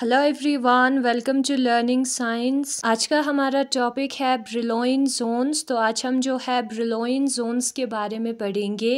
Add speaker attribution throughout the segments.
Speaker 1: hello everyone welcome to learning science आज का हमारा टॉपिक है ब्रिलोइन जोन्स तो आज हम जो है ब्रिलोइन जोन्स के बारे में पढ़ेंगे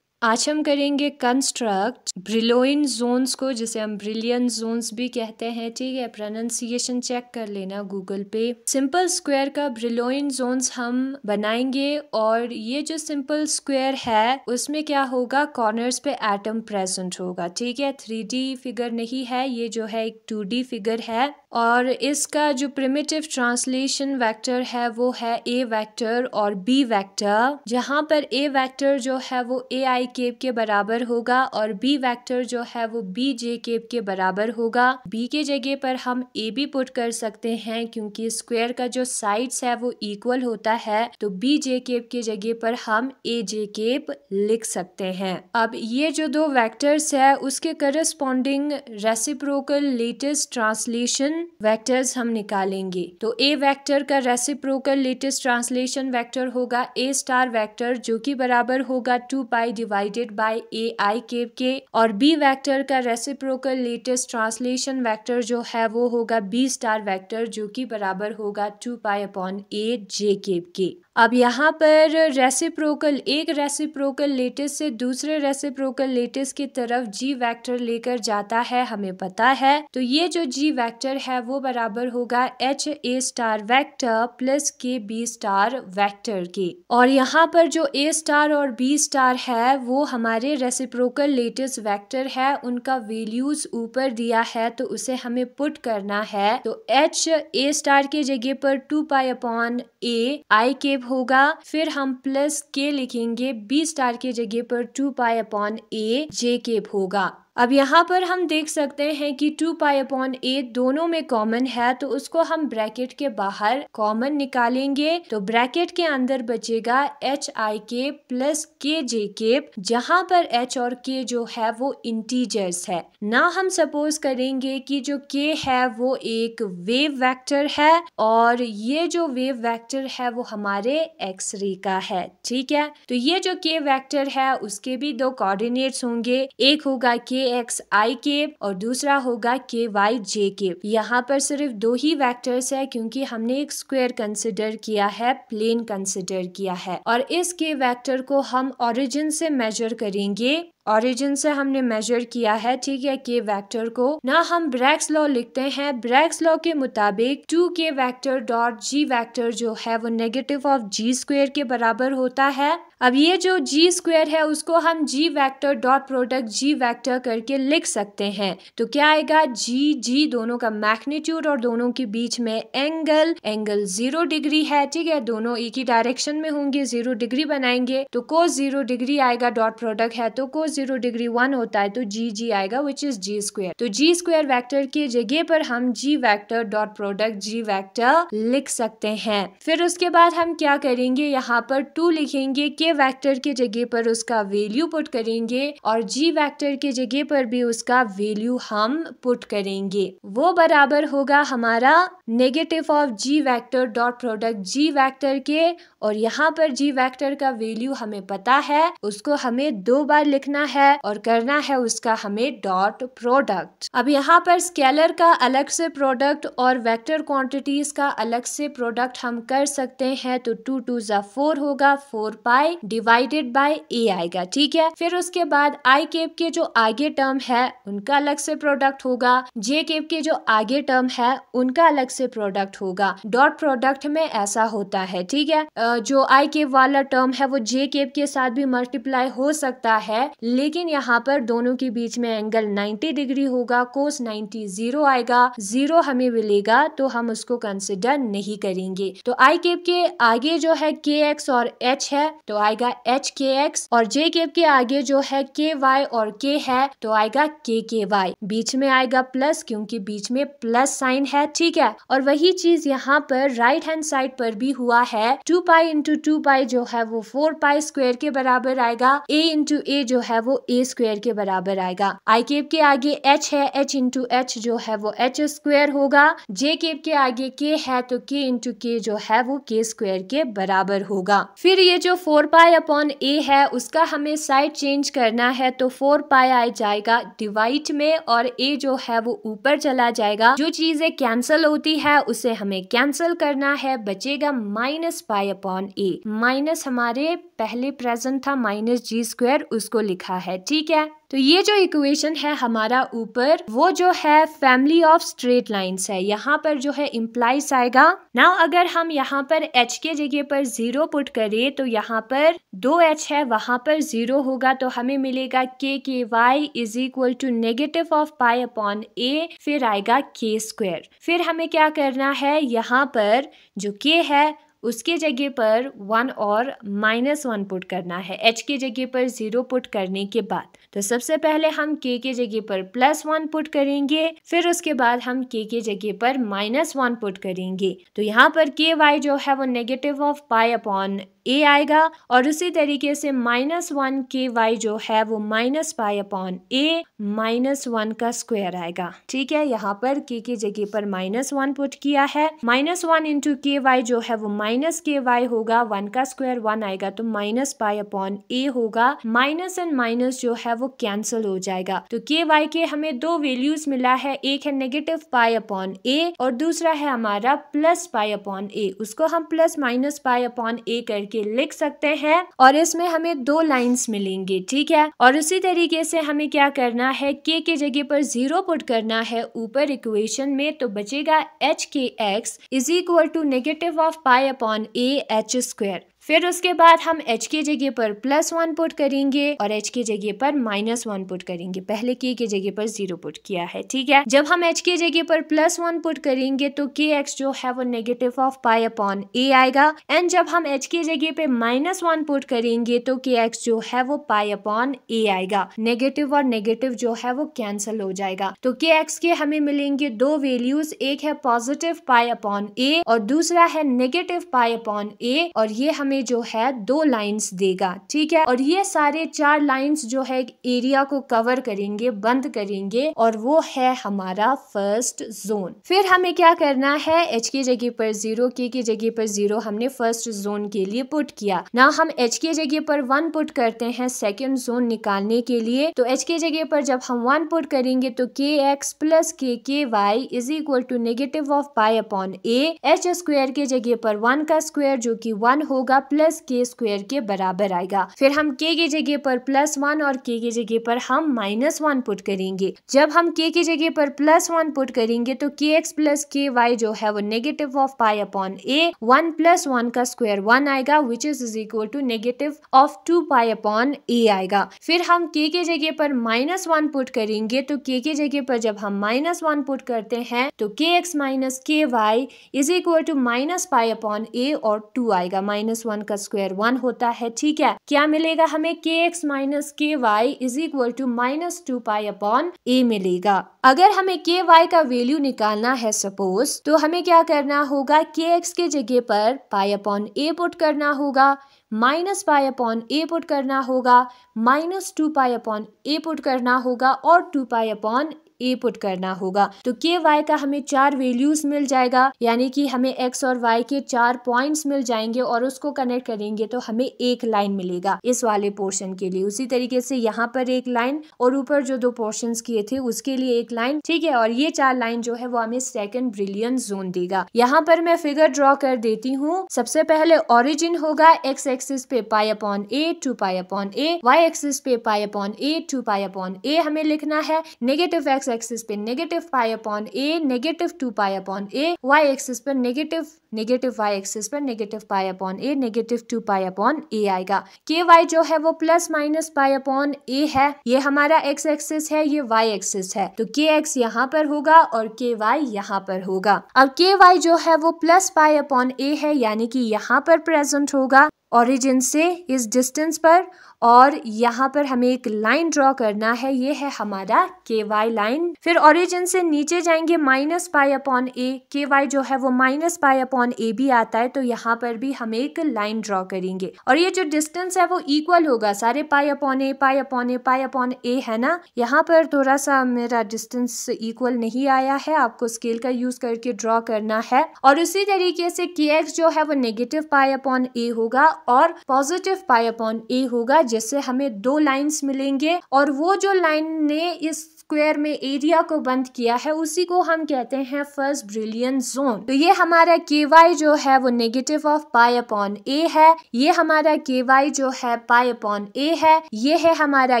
Speaker 1: आज हम करेंगे कंस्ट्रक्ट ब्रिलोइन जोन्स को जिसे हम ब्रिलियन जोन्स भी कहते हैं ठीक है प्रोनाउंसिएशन चेक कर लेना गूगल पे सिंपल स्क्वायर का ब्रिलोइन जोन्स हम बनाएंगे और ये जो सिंपल स्क्वायर है उसमें क्या होगा कॉर्नर्स पे एटम प्रेजेंट होगा ठीक है थ्री फिगर नहीं है ये जो है एक टू फिगर है और इसका जो प्रिमिटिव ट्रांसलेशन वेक्टर है वो है ए वेक्टर और बी वेक्टर जहाँ पर ए वेक्टर जो है वो ए आई केप के बराबर होगा और बी वेक्टर जो है वो बी जे केप के बराबर होगा बी के जगह पर हम ए भी पुट कर सकते हैं क्योंकि स्क्वायर का जो साइड्स है वो इक्वल होता है तो बी जे केप के जगह पर हम ए जे केप लिख सकते हैं अब ये जो दो वैक्टर्स है उसके corresponding reciprocal lattice translation vectors हम निकालेंगे तो ए वेक्टर का रेसिप्रोकल लेटेस्ट ट्रांसलेशन वेक्टर होगा ए स्टार वेक्टर जो कि बराबर होगा two pi divided by A I K K और बी वेक्टर का रेसिप्रोकल लेटेस्ट ट्रांसलेशन वेक्टर जो है वो होगा बी स्टार वेक्टर जो कि बराबर होगा two pi upon a j के के अब यहाँ पर रेसिप्रोकल एक रेसिप्रोकल लेटिस से दूसरे रेसिप्रोकल लेटिस की तरफ जी वेक्टर लेकर जाता है हमें पता है तो ये जो जी वेक्टर है वो बराबर होगा H A star vector plus के बी स्टार वेक्टर के और यहाँ पर जो ए स्टार और बी स्टार है वो हमारे रेसिप्रोकल लेटिस वेक्टर है उनका वेल्यूज ऊपर दिया है तो उसे हमें पुट करना है तो एच ए स्टार के जगह पर to pi upon a I के होगा फिर हम प्लस के लिखेंगे बी स्टार के जगह पर to pi upon a j के होगा अब यहाँ पर हम देख सकते हैं कि टू पाई अपॉन ए दोनों में कॉमन है तो उसको हम ब्रैकेट के बाहर कॉमन निकालेंगे तो ब्रैकेट के अंदर बचेगा एच आई के प्लस के जे के जहाँ पर एच और के जो है वो इंटीजर्स है ना हम सपोज करेंगे कि जो के है वो एक वेव वेक्टर है और ये जो वेव वेक्टर है वो हमारे एक्स रे का है ठीक है तो ये जो के वैक्टर है उसके भी दो कॉर्डिनेट होंगे एक होगा के एक्स आई के और दूसरा होगा के वाई जे के यहाँ पर सिर्फ दो ही वेक्टर्स है क्योंकि हमने एक स्क्वायर कंसिडर किया है प्लेन कंसिडर किया है और इस के वैक्टर को हम ओरिजिन से मेजर करेंगे ऑरिजिन से हमने मेजर किया है ठीक है के वेक्टर को ना हम ब्रैक्स लॉ लिखते हैं ब्रैक्स लॉ के मुताबिक to k vector dot g vector जो है वो नेगेटिव ऑफ जी स्क्वेयर के बराबर होता है अब ये जो जी स्क्वेयर है उसको हम G vector dot product G vector कर करके लिख सकते हैं तो क्या आएगा जी जी दोनों का मैग्नीट्यूड और दोनों के बीच में एंगल एंगल जीरो डिग्री है ठीक है दोनों एक ही डायरेक्शन में होंगे जीरो डिग्री बनाएंगे तो को जीरो डिग्री आएगा डॉट प्रोडक्ट है तो को जीरो डिग्री वन होता है तो जी जी आएगा विच इज जी स्क्वेयर तो जी स्क्वेयर वैक्टर की जगह पर हम G vector dot product G vector लिख सकते हैं फिर उसके बाद हम क्या करेंगे यहाँ पर टू लिखेंगे के वैक्टर के जगह पर उसका वेल्यू पुट करेंगे और जी वैक्टर के जगह पर भी उसका वैल्यू हम पुट करेंगे वो बराबर होगा हमारा negative of G vector dot product G vector के और यहाँ पर जी वेक्टर का वैल्यू हमें पता है उसको हमें दो बार लिखना है और करना है उसका हमें डॉट प्रोडक्ट अब यहाँ पर स्केलर का अलग से प्रोडक्ट और वेक्टर क्वांटिटीज का अलग से प्रोडक्ट हम कर सकते हैं तो टू टू जा फोर होगा four pi divided by A आएगा ठीक है फिर उसके बाद आई केप के जो आगे टर्म है उनका अलग से प्रोडक्ट होगा जे केव के जो आगे टर्म है उनका अलग से प्रोडक्ट होगा डॉट प्रोडक्ट में ऐसा होता है ठीक है जो आई केव वाला टर्म है वो जे केव के साथ भी मल्टीप्लाई हो सकता है लेकिन यहाँ पर दोनों के बीच में एंगल 90 डिग्री होगा कोस 90 जीरो आएगा जीरो हमें मिलेगा तो हम उसको कंसिडर नहीं करेंगे तो आई केव के आगे जो है के एक्स और एच है तो आएगा एच के एक्स और जे के आगे जो है के वाई और के है तो आएगा के के वाई बीच में आएगा प्लस क्योंकि बीच में प्लस साइन है ठीक है और वही चीज यहाँ पर राइट हैंड साइड पर भी हुआ है two pi into two pi जो है वो फोर पाई स्क्वेयर के बराबर आएगा ए इंटू ए जो है वो ए स्क्वेयर के बराबर आएगा आई केप के आगे एच है एच इंटू एच जो है वो एच स्क्वेयर होगा जे केप के आगे के है तो के इंटू के जो है वो के स्क्वेयर के बराबर होगा फिर ये जो फोर पाई अपॉन ए है उसका हमें साइड चेंज करना है तो फोर पाई आई जाए जाएगा डिवाइड में और ए जो है वो ऊपर चला जाएगा जो चीजें कैंसिल होती है उसे हमें कैंसिल करना है बचेगा माइनस पाई अपॉन ए माइनस हमारे पहले प्रेजेंट था माइनस जी स्क्वायर उसको लिखा है ठीक है तो ये जो इक्वेशन है हमारा ऊपर वो जो है फैमिली ऑफ स्ट्रेट लाइंस है यहाँ पर जो है इम्प्लाइज आएगा नाउ अगर हम यहाँ पर एच के जगह पर जीरो पुट करें तो यहाँ पर दो एच है वहां पर जीरो होगा तो हमें मिलेगा के के Y is equal to negative of pi upon A फिर आएगा के स्क्वायर फिर हमें क्या करना है यहाँ पर जो के है उसके जगह पर वन और माइनस वन पुट करना है एच के जगह पर ज़ीरो पुट करने के बाद तो सबसे पहले हम के के जगह पर प्लस वन पुट करेंगे फिर उसके बाद हम के के जगह पर माइनस वन पुट करेंगे तो यहाँ पर के वाई जो है वो negative of pi upon A आएगा और उसी तरीके से माइनस वन के वाई जो है वो माइनस पाई अपॉन ए माइनस वन का स्क्वायर आएगा ठीक है यहाँ पर के की जगह पर माइनस वन पुट किया है minus one into K Y जो है वो माइनस के वाई होगा वन का स्क्वायर वन आएगा तो माइनस पाई अपॉन ए होगा माइनस एंड माइनस जो है वो कैंसिल हो जाएगा तो के वाई के हमें दो वैल्यूज मिला है एक है नेगेटिव पाई अपॉन ए और दूसरा है हमारा प्लस पाई अपॉन ए उसको हम plus minus pi upon A करके करके लिख सकते हैं और इसमें हमें दो लाइंस मिलेंगे ठीक है और उसी तरीके से हमें क्या करना है के के जगह पर जीरो पुट करना है ऊपर इक्वेशन में तो बचेगा H K x is equal to negative of pi upon A H square फिर उसके बाद हम एच के जगह पर प्लस वन पुट करेंगे और एच के जगह पर माइनस वन पुट करेंगे पहले के के जगह पर जीरो पुट किया है ठीक है जब हम एच के जगह पर प्लस वन पुट करेंगे तो के एक्स जो है वो negative of pi upon A आएगा एंड जब हम एच के जगह पे माइनस वन पुट करेंगे तो के एक्स जो है वो पाई अपॉन ए आएगा नेगेटिव और नेगेटिव जो है वो कैंसिल हो जाएगा तो के एक्स के हमें मिलेंगे दो वेल्यूज एक है पॉजिटिव पाई अपॉन ए और दूसरा है नेगेटिव पाई अपॉन ए और ये हमें हमें जो है दो लाइंस देगा ठीक है और ये सारे चार लाइंस जो है एरिया को कवर करेंगे बंद करेंगे और वो है हमारा फर्स्ट जोन फिर हमें क्या करना है एच के जगह पर जीरो के की जगह पर जीरो हमने फर्स्ट जोन के लिए पुट किया ना हम एच के जगह पर वन पुट करते हैं सेकेंड जोन निकालने के लिए तो एच के जगह पर जब हम वन पुट करेंगे तो के एक्स प्लस के के Y is equal to negative of pi upon A H square के जगह पर वन का स्क्वायर जो कि वन होगा प्लस के स्क्वायर के बराबर आएगा फिर हम के के जगह पर प्लस वन और के के जगह पर हम माइनस वन पुट करेंगे जब हम के के जगह पर प्लस वन पुट करेंगे तो के एक्स प्लस के वाई जो है वो negative of pi upon A one plus one का स्क्वायर वन आएगा which is is equal to negative of two pi upon A आएगा फिर हम के के जगह पर माइनस वन पुट करेंगे तो के के जगह पर जब हम माइनस वन पुट करते हैं तो K x minus K Y is equal to minus pi upon ए और टू आएगा माइनस वन का स्क्वायर वन होता है ठीक है क्या मिलेगा हमें के x minus K Y is equal to minus two pi upon ए मिलेगा अगर हमें के वाई का वैल्यू निकालना है सपोज तो हमें क्या करना होगा के एक्स के जगह पर पाई अपॉन ए पुट करना होगा माइनस पाई अपॉन ए पुट करना होगा माइनस टू पाई अपॉन ए पुट करना होगा और टू पाई अपॉन ए पुट करना होगा तो के वाई का हमें चार वैल्यूज मिल जाएगा यानी कि हमें एक्स और वाई के चार पॉइंट्स मिल जाएंगे और उसको कनेक्ट करेंगे तो हमें एक लाइन मिलेगा इस वाले पोर्शन के लिए उसी तरीके से यहाँ पर एक लाइन और ऊपर जो दो पोर्शन किए थे उसके लिए एक लाइन ठीक है और ये चार लाइन जो है वो हमें सेकेंड ब्रिलियन जोन देगा यहाँ पर मैं फिगर ड्रॉ कर देती हूँ सबसे पहले ऑरिजिन होगा एक्स एक्सिस पे pi upon A two pi upon A Y axis पे pi upon A two pi upon A हमें लिखना है नेगेटिव एक्स एक्स एक्सिस पे negative pi upon A negative two pi upon A Y axis पर negative negative Y axis पर negative pi upon A negative two pi upon A आएगा K Y जो है वो plus minus pi upon A है ये हमारा x axis है ये वाई एक्सिस है तो के एक्स यहाँ पर होगा और के वाई यहाँ पर होगा अब के वाई जो है वो प्लस पाई अपॉन ए है यानी कि यहाँ पर प्रेजेंट होगा ओरिजिन से इस डिस्टेंस पर और यहाँ पर हमें एक लाइन ड्रॉ करना है ये है हमारा के वाई लाइन फिर ऑरिजिन से नीचे जाएंगे माइनस पाई अपॉन ए के वाई जो है वो माइनस पाई अपॉन ए भी आता है तो यहाँ पर भी हम एक लाइन ड्रॉ करेंगे और ये जो डिस्टेंस है वो इक्वल होगा सारे pi upon A pi upon A pi upon A है ना यहाँ पर थोड़ा सा मेरा डिस्टेंस इक्वल नहीं आया है आपको स्केल का यूज करके ड्रॉ करना है और उसी तरीके से के एक्स जो है वो नेगेटिव पाई अपॉन ए होगा और पॉजिटिव पाई अपॉन ए होगा से हमें दो लाइंस मिलेंगे और वो जो लाइन ने इस स्क्वायर में एरिया को बंद किया है उसी को हम कहते हैं फर्स्ट ब्रिलियन जोन तो ये हमारा के वाई जो है वो negative of pi upon A है ये हमारा के वाई जो है पाई अपॉन ए है ये है हमारा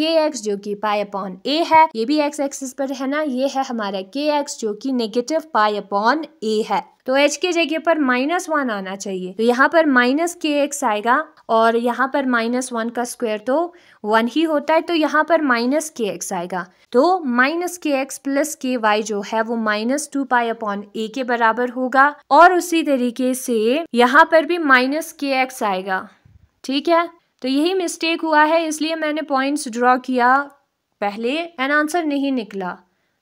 Speaker 1: के एक्स जो कि पाई अपॉन ए है ये भी एक्स एक्सिस पर है ना ये है हमारा के एक्स जो कि नेगेटिव पाई अपॉन ए है तो एच के जगह पर माइनस वन आना चाहिए तो यहाँ पर माइनस के एक्स आएगा और यहाँ पर माइनस वन का स्क्वायर तो वन ही होता है तो यहाँ पर माइनस के एक्स आएगा तो माइनस के एक्स प्लस के वाई जो है वो माइनस टू पाई अपॉन ए के बराबर होगा और उसी तरीके से यहाँ पर भी माइनस के एक्स आएगा ठीक है तो यही मिस्टेक हुआ है इसलिए मैंने पॉइंट्स ड्रॉ किया पहले एन आंसर नहीं निकला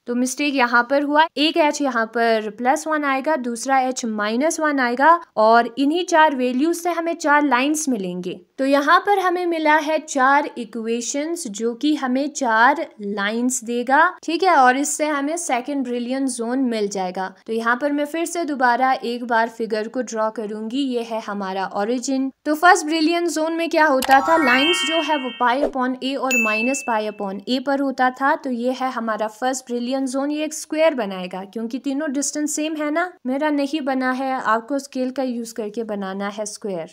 Speaker 1: तो मिस्टेक यहाँ पर हुआ एक एच यहाँ पर प्लस वन आएगा दूसरा एच माइनस वन आएगा और इन्हीं चार वैल्यूज से हमें चार लाइंस मिलेंगे तो यहाँ पर हमें मिला है चार इक्वेशंस जो कि हमें चार लाइंस देगा ठीक है और इससे हमें सेकंड ब्रिलियन जोन मिल जाएगा तो यहाँ पर मैं फिर से दोबारा एक बार फिगर को ड्रॉ करूंगी ये है हमारा ओरिजिन तो फर्स्ट ब्रिलियन जोन में क्या होता था लाइन्स जो है वो पाए अपॉन ए और माइनस पाए अपॉन ए पर होता था तो ये है हमारा फर्स्ट ब्रिलियन मीडियम जोन ये एक स्क्वायर बनाएगा क्योंकि तीनों डिस्टेंस सेम है ना मेरा नहीं बना है आपको स्केल का यूज़ करके बनाना है स्क्वायर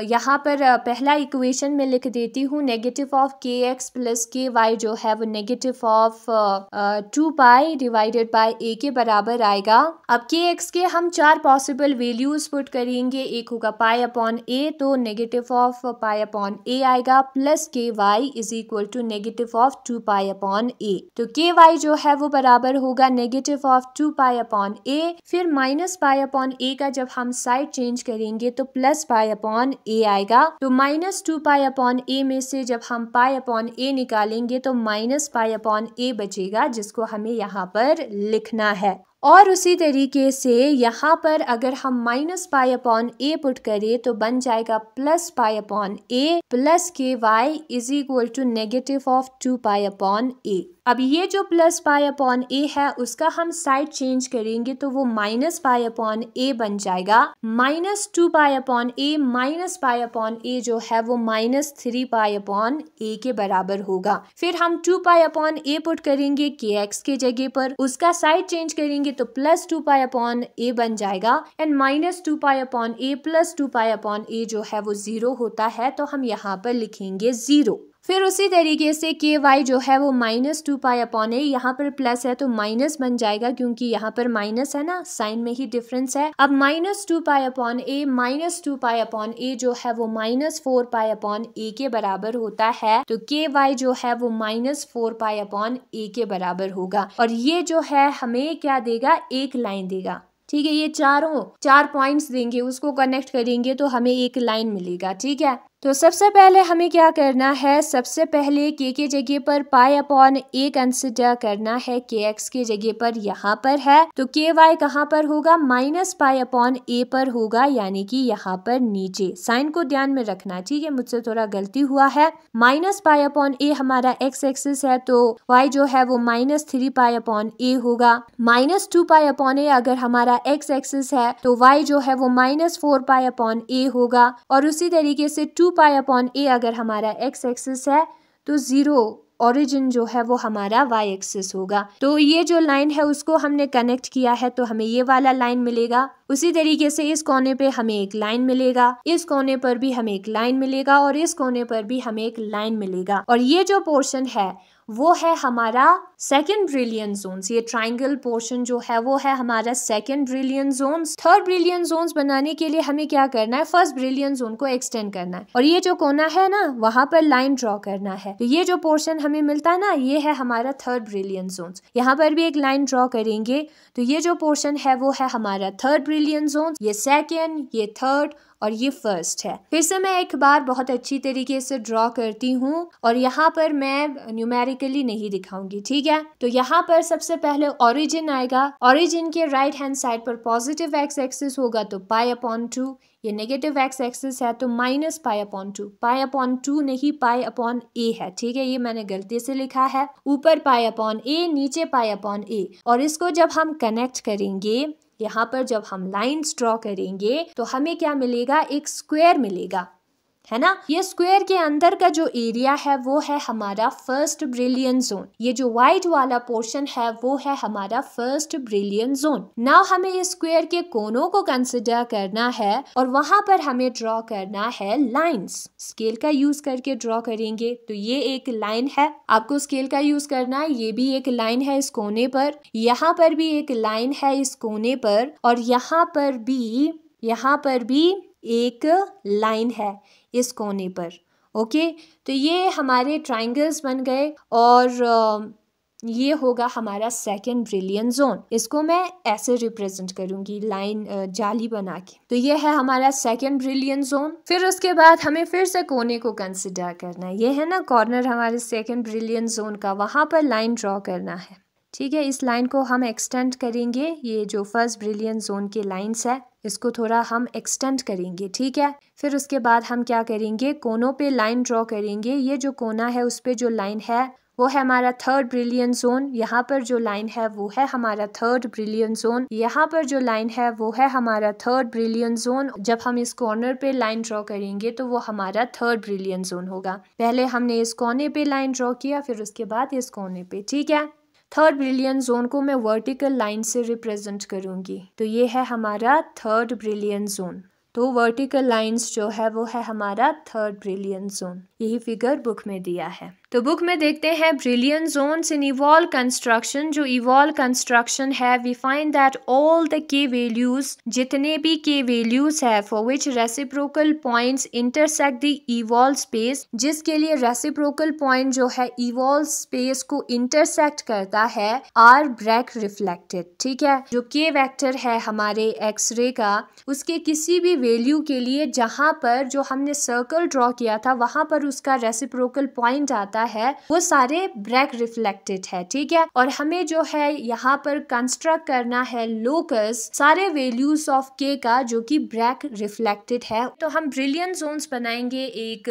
Speaker 1: यहाँ पर पहला इक्वेशन में लिख देती हूँ negative of K x plus के वाई जो है वो negative of two pi divided by A के बराबर आएगा अब के एक्स के हम चार पॉसिबल वैल्यूज पुट करेंगे एक होगा पाई अपॉन ए तो negative of pi upon A आएगा प्लस के Y is equal to negative of two pi upon A तो के वाई जो है वो बराबर होगा negative of two pi upon A फिर माइनस पाई अपॉन ए का जब हम साइड चेंज करेंगे तो प्लस पाई अपॉन ए आएगा तो minus two pi upon A में से जब हम पाई अपॉन ए निकालेंगे तो माइनस पाई अपॉन ए बचेगा जिसको हमें यहाँ पर लिखना है और उसी तरीके से यहाँ पर अगर हम माइनस पाई अपॉन ए पुट करें तो बन जाएगा plus pi upon a plus के Y is equal to negative of two pi upon a अब ये जो प्लस पाई अपॉन ए है उसका हम साइड चेंज करेंगे तो वो माइनस पाई अपॉन ए बन जाएगा minus two pi upon A minus pi upon a जो है वो माइनस थ्री पाई अपॉन ए के बराबर होगा फिर हम टू पाई अपॉन ए पुट करेंगे के एक्स के जगह पर उसका साइड चेंज करेंगे तो plus two pi upon a बन जाएगा and minus two pi upon a plus two pi upon a जो है वो ज़ीरो होता है तो हम यहाँ पर लिखेंगे ज़ीरो फिर उसी तरीके से के वाई जो है वो minus two pi upon a यहाँ पर प्लस है तो माइनस बन जाएगा क्योंकि यहाँ पर माइनस है ना साइन में ही डिफरेंस है अब minus two pi upon A minus two pi upon a जो है वो माइनस फोर पाई अपॉन ए के बराबर होता है तो के वाई जो है वो माइनस फोर पाई अपॉन ए के बराबर होगा और ये जो है हमें क्या देगा एक लाइन देगा ठीक है ये चारों चार पॉइंट्स देंगे उसको कनेक्ट करेंगे तो हमें एक लाइन मिलेगा ठीक है तो सबसे पहले हमें क्या करना है सबसे पहले के के जगह पर पाई अपॉन ए कंसिडर करना है के एक्स के जगह पर यहाँ पर है तो के वाई कहाँ पर होगा माइनस पाई अपॉन ए पर होगा यानी कि यहाँ पर नीचे साइन को ध्यान में रखना ठीक है मुझसे थोड़ा गलती हुआ है माइनस पाई अपॉन ए हमारा एक्स एक्सिस है तो वाई जो है वो minus three pi upon a होगा minus two pi upon a अगर हमारा एक्स एक्सिस है तो वाई जो है वो minus four pi upon a होगा और उसी तरीके से टू पाई अपॉन ए अगर हमारा एक्स एक्सिस है तो ज़ीरो ओरिजिन जो है वो हमारा वाई एक्सिस होगा तो ये जो लाइन है उसको हमने कनेक्ट किया है तो हमें ये वाला लाइन मिलेगा उसी तरीके से इस कोने पे हमें एक लाइन मिलेगा इस कोने पर भी हमें एक लाइन मिलेगा और इस कोने पर भी हमें एक लाइन मिलेगा और ये जो पोर्शन है वो है हमारा सेकेंड ब्रिलियन जोन्स ये ट्राइंगल पोर्शन जो है वो है हमारा second Brillouin zones third Brillouin zones बनाने के लिए हमें क्या करना है फर्स्ट ब्रिलियन जोन को एक्सटेंड करना है और ये जो कोना है ना वहां पर लाइन ड्रॉ करना है तो ये जो पोर्शन हमें मिलता है ना ये है हमारा थर्ड ब्रिलियन जोन्स यहाँ पर भी एक लाइन ड्रॉ करेंगे तो ये जो पोर्शन है वो है हमारा थर्ड ब्रिलियन जोन्स ये सेकेंड ये थर्ड और ये फर्स्ट है फिर से मैं एक बार बहुत अच्छी तरीके से ड्रॉ करती हूँ और यहाँ पर मैं न्यूमेरिकली नहीं दिखाऊंगी ठीक है तो यहाँ पर सबसे पहले ऑरिजिन आएगा ऑरिजिन के राइट हैंड साइड पर पॉजिटिव एक्स एक्सिस होगा तो पाई अपॉन टू ये नेगेटिव एक्स एक्सिस है तो minus pi upon two pi upon two नहीं पाई अपॉन ए है ठीक है ये मैंने गलती से लिखा है ऊपर पाई अपॉन ए नीचे पाई अपॉन ए और इसको जब हम कनेक्ट करेंगे यहाँ पर जब हम लाइन्स ड्रॉ करेंगे तो हमें क्या मिलेगा एक स्क्वायर मिलेगा है ना ये स्क्वायर के अंदर का जो एरिया है वो है हमारा फर्स्ट ब्रिलियन जोन ये जो व्हाइट वाला पोर्शन है वो है हमारा फर्स्ट ब्रिलियन जोन नाउ हमें इस स्क्वायर के कोनों को कंसिडर करना है और वहां पर हमें ड्रॉ करना है लाइंस स्केल का यूज करके ड्रॉ करेंगे तो ये एक लाइन है आपको स्केल का यूज करना है ये भी एक लाइन है इस कोने पर यहाँ पर भी एक लाइन है इस कोने पर और यहाँ पर भी यहाँ पर भी एक लाइन है इस कोने पर ओके तो ये हमारे ट्राइंगल्स बन गए और ये होगा हमारा सेकेंड ब्रिलियन जोन इसको मैं ऐसे रिप्रेजेंट करूंगी लाइन जाली बना के तो ये है हमारा सेकेंड ब्रिलियन जोन फिर उसके बाद हमें फिर से कोने को कंसिडर करना है ये है ना कॉर्नर हमारे सेकेंड ब्रिलियन जोन का वहां पर लाइन ड्रॉ करना है ठीक है इस लाइन को हम एक्सटेंड करेंगे ये जो फर्स्ट ब्रिलियन जोन के लाइंस है इसको थोड़ा हम एक्सटेंड करेंगे ठीक है फिर उसके बाद हम क्या करेंगे कोनों पे लाइन ड्रॉ करेंगे ये जो कोना है उस पर जो लाइन है वो है हमारा थर्ड ब्रिलियन जोन यहाँ पर जो लाइन है वो है हमारा थर्ड ब्रिलियन जोन यहाँ पर जो लाइन है वो है हमारा थर्ड ब्रिलियन जोन जब हम इस कॉर्नर पे लाइन ड्रॉ करेंगे तो वो हमारा थर्ड ब्रिलियन जोन होगा पहले हमने इस कोने पे लाइन ड्रॉ किया फिर उसके बाद इस कोने पे ठीक है थर्ड ब्रिलियन जोन को मैं वर्टिकल लाइन से रिप्रेजेंट करूँगी तो ये है हमारा थर्ड ब्रिलियन जोन तो वर्टिकल लाइंस जो है वो है हमारा थर्ड ब्रिलियन जोन यही फिगर बुक में दिया है तो बुक में देखते हैं Brillouin zones in Ewald construction जो इवॉल्व कंस्ट्रक्शन है we find that all the k values जितने भी के वैल्यूज है for which reciprocal points intersect the Ewald space जिसके लिए रेसिप्रोकल पॉइंट जो है इवॉल्व स्पेस को इंटरसेक्ट करता है आर ब्रैक रिफ्लेक्टेड ठीक है जो के वैक्टर है हमारे एक्सरे का उसके किसी भी वैल्यू के लिए जहां पर जो हमने सर्कल ड्रॉ किया था वहां पर उसका रेसिप्रोकल पॉइंट आता होता है वो सारे ब्रैक रिफ्लेक्टेड है ठीक है और हमें जो है यहाँ पर कंस्ट्रक्ट करना है लोकस सारे वैल्यूज ऑफ के का जो कि ब्रैक रिफ्लेक्टेड है तो हम ब्रिलियंट जोन बनाएंगे एक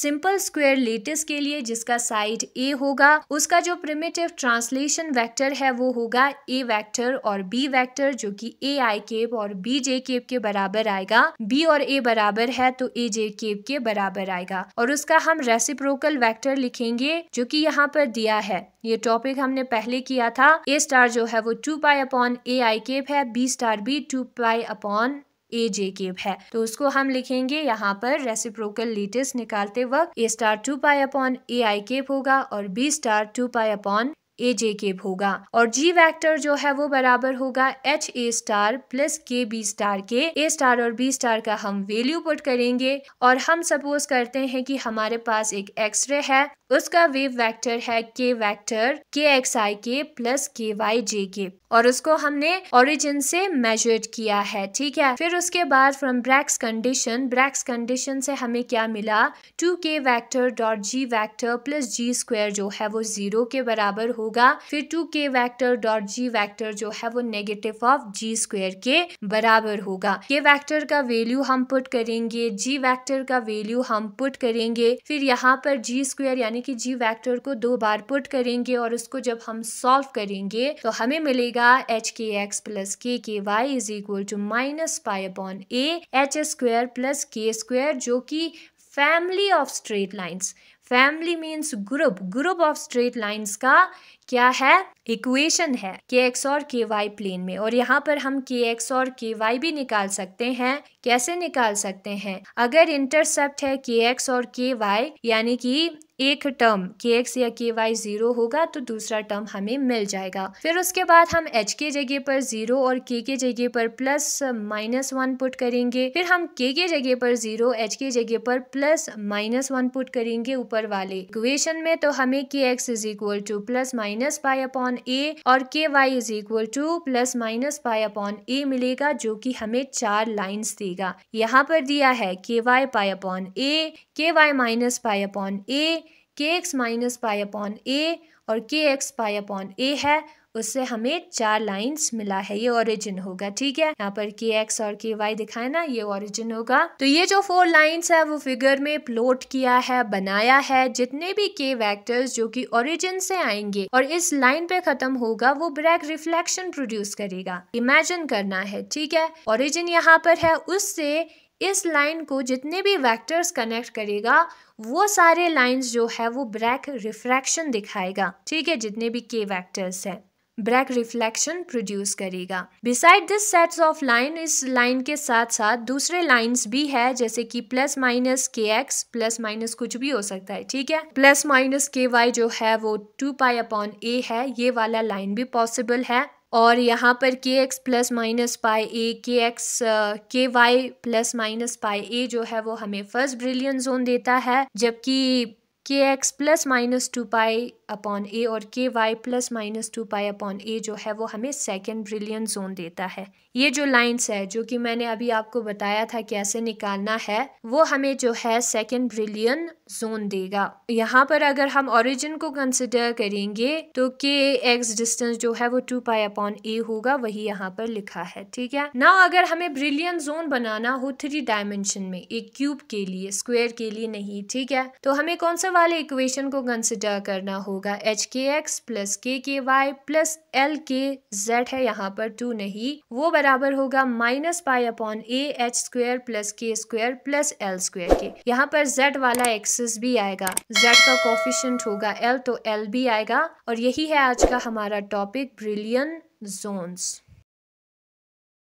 Speaker 1: सिंपल स्क्वेयर लेटेस्ट के लिए जिसका साइड ए होगा उसका जो प्रिमेटिव ट्रांसलेशन वेक्टर है वो होगा ए वेक्टर और बी वेक्टर जो कि ए आई केप और बी जे केप के बराबर आएगा बी और ए बराबर है तो ए जे केप के बराबर आएगा और उसका हम रेसिप्रोकल वेक्टर लिखेंगे देखेंगे जो कि यहाँ पर दिया है ये टॉपिक हमने पहले किया था ए स्टार जो है वो two pi upon a i cap है b star b two pi upon a j cap है तो उसको हम लिखेंगे यहाँ पर रेसिप्रोकल लेटेस्ट निकालते वक्त a star two pi upon a i cap होगा और B star two pi upon a j के होगा और जी वैक्टर जो है वो बराबर होगा एच ए स्टार प्लस के बी स्टार के ए स्टार और बी स्टार का हम वैल्यू पुट करेंगे और हम सपोज करते हैं कि हमारे पास एक एक्सरे है उसका वेव वेक्टर है के वेक्टर के एक्स आई के प्लस के वाई जे के और उसको हमने ओरिजिन से मेजर्ड किया है ठीक है फिर उसके बाद from Bragg's condition Bragg's condition से हमें क्या मिला two k vector dot g vector plus g square जो है वो जीरो के बराबर हो होगा फिर to k vector dot g vector जो है वो नेगेटिव ऑफ जी स्क्वेयर के बराबर होगा के वैक्टर का वैल्यू हम पुट करेंगे जी वैक्टर का वैल्यू हम पुट करेंगे फिर यहाँ पर जी स्क्वेयर यानी कि जी वैक्टर को दो बार पुट करेंगे और उसको जब हम सॉल्व करेंगे तो हमें मिलेगा एच के एक्स प्लस के के Y is equal to minus pi upon A h square plus k square जो कि family of straight lines family means group group of straight lines का क्या है इक्वेशन है के एक्स और के वाई प्लेन में और यहाँ पर हम के एक्स और के वाई भी निकाल सकते हैं कैसे निकाल सकते हैं अगर इंटरसेप्ट है के एक्स और के वाई यानी कि एक टर्म के एक्स या के वाई जीरो होगा तो दूसरा टर्म हमें मिल जाएगा फिर उसके बाद हम एच के जगह पर जीरो और के के जगह पर प्लस माइनस वन पुट करेंगे फिर हम के के जगह पर जीरो एच के जगह पर प्लस माइनस वन पुट करेंगे ऊपर वाले इक्वेशन में तो हमें के x is equal to plus minus pi upon ए और k Y is equal to plus minus pi upon ए मिलेगा जो कि हमें चार लाइन्स देगा यहाँ पर दिया है के वाई पाई अपॉन ए k y minus pi upon ए k x minus pi upon ए और k x pi upon A है उससे हमें चार लाइंस मिला है ये ओरिजिन होगा ठीक है यहाँ पर के एक्स और के वाई दिखाए ना ये ओरिजिन होगा तो ये जो फोर लाइंस है वो फिगर में प्लॉट किया है बनाया है जितने भी के वैक्टर्स जो कि ओरिजिन से आएंगे और इस लाइन पे खत्म होगा वो ब्रैक रिफ्लेक्शन प्रोड्यूस करेगा इमेजिन करना है ठीक है ओरिजिन यहाँ पर है उससे इस लाइन को जितने भी वेक्टर्स कनेक्ट करेगा वो सारे लाइंस जो है वो ब्रैक रिफ्रैक्शन दिखाएगा ठीक है जितने भी के वेक्टर्स हैं ब्रैक रिफ्लेक्शन प्रोड्यूस करेगा beside this sets of line इस लाइन के साथ साथ दूसरे लाइंस भी है जैसे कि plus minus k x plus minus कुछ भी हो सकता है ठीक है प्लस माइनस के वाई जो है वो टू पाई अपॉन ए है ये वाला लाइन भी पॉसिबल है और यहाँ पर k x plus minus pi a k x k y plus minus pi a जो है वो हमें फर्स्ट ब्रिलियन जोन देता है जबकि k x plus minus two pi upon ए और k y plus minus two pi upon a जो है वो हमें सेकेंड ब्रिलियन जोन देता है ये जो लाइन्स है जो कि मैंने अभी आपको बताया था कैसे निकालना है वो हमें जो है सेकेंड ब्रिलियन जोन देगा यहाँ पर अगर हम ओरिजिन को कंसिडर करेंगे तो के एक्स डिस्टेंस जो है वो टू पाई अपॉन ए होगा वही यहाँ पर लिखा है ठीक है ना अगर हमें ब्रिलियन जोन बनाना हो थ्री डायमेंशन में एक क्यूब के लिए स्क्वेयर के लिए नहीं ठीक है तो हमें कौन सा वाले इक्वेशन को कंसिडर करना होगा होगा एच के एक्स प्लस के के y plus l k z है यहाँ पर टू नहीं वो बराबर होगा माइनस पाई अपॉन ए h square plus k square plus l square के यहाँ पर जेड वाला एक्सेस भी आएगा जेड का कॉफिशेंट होगा एल तो एल भी आएगा और यही है आज का हमारा टॉपिक ब्रिलियन जोन्स